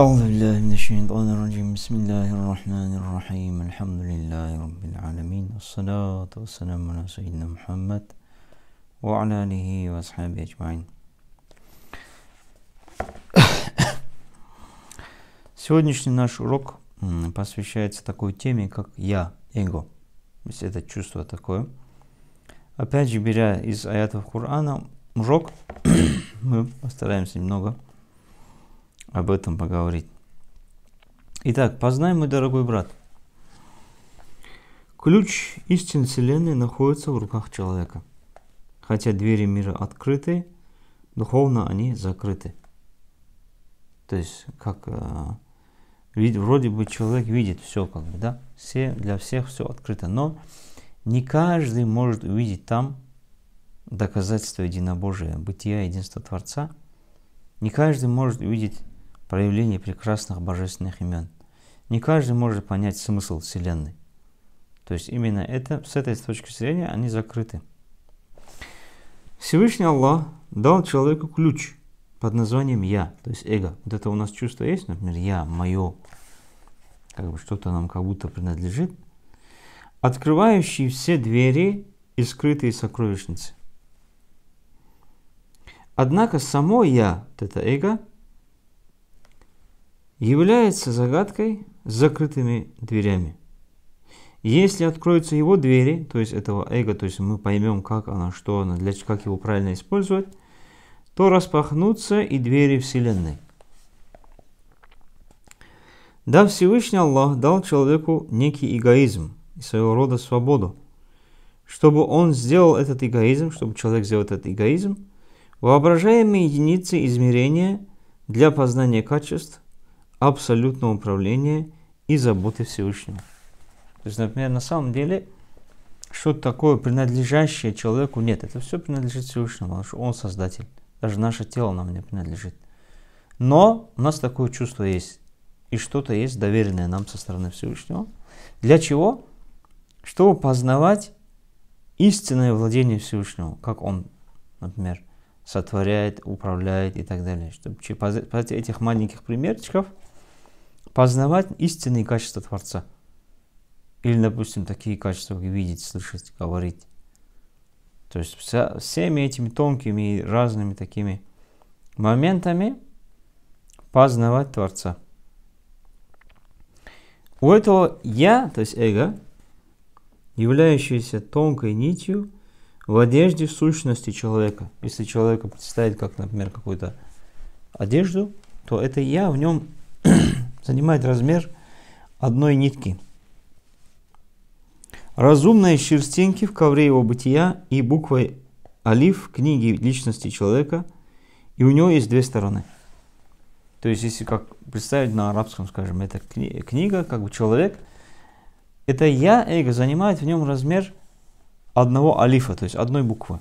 أعوذ بالله من الشيطان الرجيم بسم الله الرحمن الرحيم الحمد لله رب العالمين والصلاة والسلام على سيدنا محمد وعلى آله وأصحابه أجمعين Сегодняшний наш урок посвящается такой теме, как «я», «эго». То есть это чувство такое. Опять же, беря из аятов Корана урок, мы постараемся немного – об этом поговорить. Итак, познай, мой дорогой брат. Ключ истин Вселенной находится в руках человека. Хотя двери мира открыты, духовно они закрыты. То есть, как э, вид, вроде бы человек видит все, как бы, да, все, для всех все открыто, но не каждый может увидеть там доказательство единобожия, бытия, единства Творца. Не каждый может увидеть проявление прекрасных божественных имен. Не каждый может понять смысл Вселенной. То есть именно это, с этой точки зрения они закрыты. Всевышний Аллах дал человеку ключ под названием «я», то есть эго. Вот это у нас чувство есть, например, «я», «моё», как бы что-то нам как будто принадлежит, открывающий все двери и скрытые сокровищницы. Однако само «я», вот это эго, является загадкой с закрытыми дверями. Если откроются его двери, то есть этого эго, то есть мы поймем, как она, что она, для, как его правильно использовать, то распахнутся и двери Вселенной. Да, Всевышний Аллах дал человеку некий эгоизм и своего рода свободу. Чтобы он сделал этот эгоизм, чтобы человек сделал этот эгоизм, воображаемые единицы измерения для познания качеств – абсолютного управления и заботы Всевышнего. То есть, например, на самом деле, что такое принадлежащее человеку нет. Это все принадлежит Всевышнему, потому что он создатель. Даже наше тело нам не принадлежит. Но у нас такое чувство есть. И что-то есть доверенное нам со стороны Всевышнего. Для чего? Чтобы познавать истинное владение Всевышнего, как он, например, сотворяет, управляет и так далее. Чтобы через этих маленьких примерчиков – познавать истинные качества Творца. Или, допустим, такие качества, как видеть, слышать, говорить. То есть вся, всеми этими тонкими и разными такими моментами познавать Творца. У этого «я», то есть эго, являющееся тонкой нитью в одежде сущности человека. Если человека представить как, например, какую-то одежду, то это «я» в нем занимает размер одной нитки. Разумные шерстинки в ковре его бытия и буквой Алиф в книге личности человека, и у него есть две стороны. То есть, если как представить на арабском, скажем, это кни книга, как бы человек, это я, эго, занимает в нем размер одного алифа, то есть одной буквы.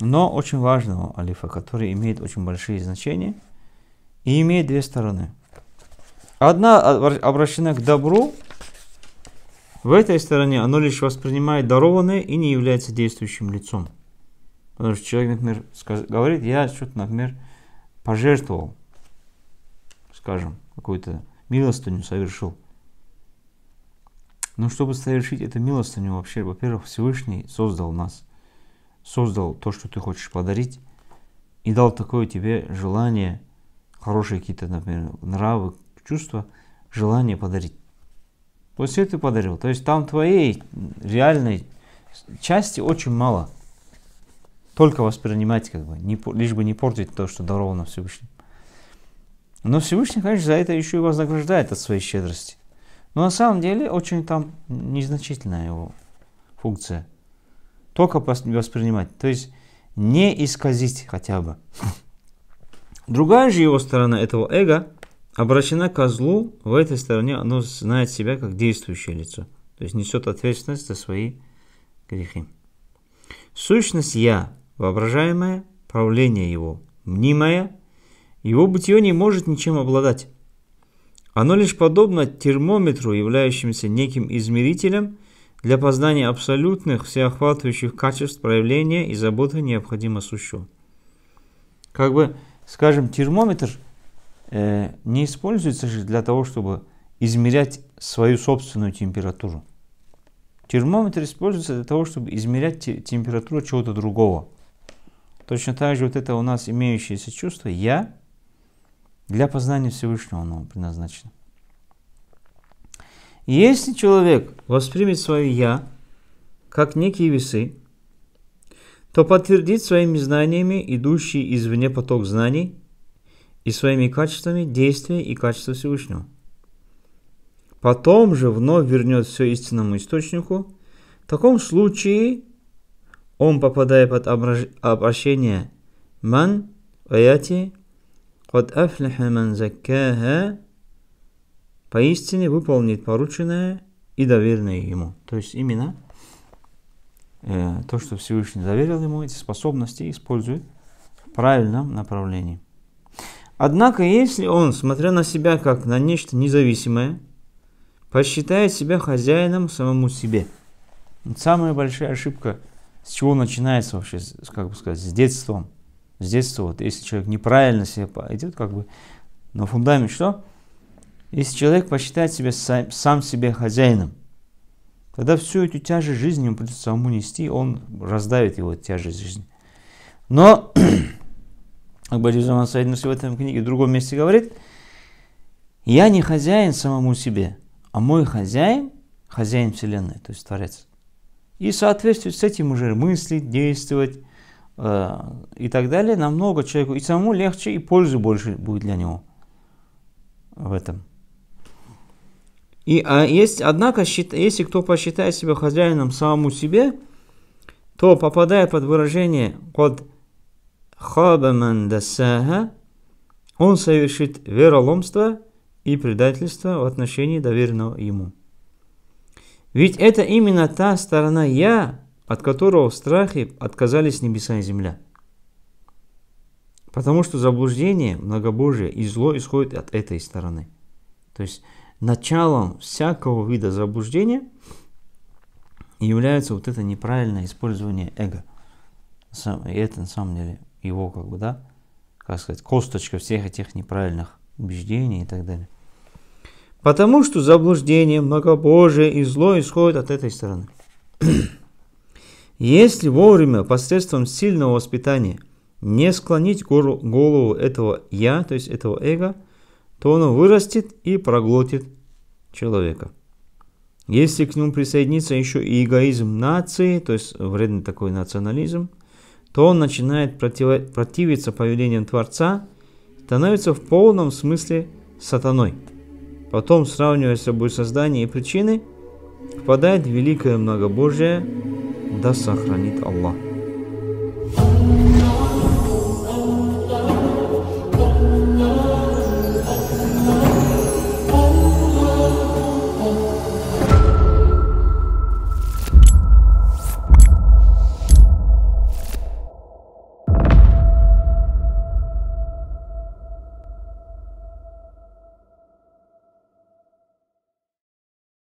Но очень важного алифа, который имеет очень большие значения – и имеет две стороны. Одна обращена к добру, в этой стороне оно лишь воспринимает дарованное и не является действующим лицом. Потому что человек, например, говорит, я что-то, например, пожертвовал, скажем, какую-то милостыню совершил. Но чтобы совершить эту милостыню вообще, во-первых, Всевышний создал нас, создал то, что ты хочешь подарить, и дал такое тебе желание – хорошие какие-то, например, нравы, чувства, желание подарить. Вот все ты подарил. То есть там твоей реальной части очень мало. Только воспринимать, как бы, не, лишь бы не портить то, что даровано Всевышним. Но Всевышний, конечно, за это еще и вознаграждает от своей щедрости. Но на самом деле очень там незначительная его функция. Только воспринимать. То есть не исказить хотя бы. Другая же его сторона этого эго обращена к злу, в этой стороне оно знает себя как действующее лицо, то есть несет ответственность за свои грехи. Сущность «я», воображаемое, правление его, мнимое, его бытие не может ничем обладать. Оно лишь подобно термометру, являющимся неким измерителем для познания абсолютных всеохватывающих качеств проявления и заботы необходимо сущего. Как бы Скажем, термометр э, не используется же для того, чтобы измерять свою собственную температуру. Термометр используется для того, чтобы измерять те, температуру чего-то другого. Точно так же вот это у нас имеющееся чувство «я» для познания Всевышнего оно предназначено. Если человек воспримет свое «я» как некие весы, то подтвердит своими знаниями идущий извне поток знаний и своими качествами действия и качества Всевышнего. Потом же вновь вернет все истинному источнику. В таком случае он, попадая под обращение «ман» аяти «Кад афляха ман заккаха» поистине выполнит порученное и доверенное ему. То есть именно Э, то, что Всевышний заверил ему, эти способности использует в правильном направлении. Однако, если он, смотря на себя как на нечто независимое, посчитает себя хозяином самому себе. Это самая большая ошибка, с чего начинается вообще, как бы сказать, с детством. С детства, вот, если человек неправильно себя идет, как бы на фундамент что? Если человек посчитает себя сам, сам себе хозяином, Тогда всю эту тяжесть жизни ему придется самому нести, он раздавит его тяжесть жизни. Но Акбадизам Асайднус в этом книге в другом месте говорит, я не хозяин самому себе, а мой хозяин – хозяин Вселенной, то есть Творец. И в с этим уже мыслить, действовать э, и так далее намного человеку и самому легче, и пользы больше будет для него в этом. И а есть, однако, счит, если кто посчитает себя хозяином самому себе, то попадая под выражение «код хабаман дасаха», он совершит вероломство и предательство в отношении доверенного ему. Ведь это именно та сторона «я», от которого в страхе отказались небеса и земля. Потому что заблуждение, многобожие и зло исходит от этой стороны. То есть началом всякого вида заблуждения является вот это неправильное использование эго. И это на самом деле его, как бы, да, как сказать, косточка всех этих неправильных убеждений и так далее. Потому что заблуждение, многобожие и зло исходят от этой стороны. Если вовремя посредством сильного воспитания не склонить голову этого «я», то есть этого эго – то он вырастет и проглотит человека. Если к нему присоединится еще и эгоизм нации, то есть вредный такой национализм, то он начинает против... противиться повелениям Творца, становится в полном смысле сатаной. Потом, сравнивая с собой создание и причины, впадает в великое многобожие, да сохранит Аллах.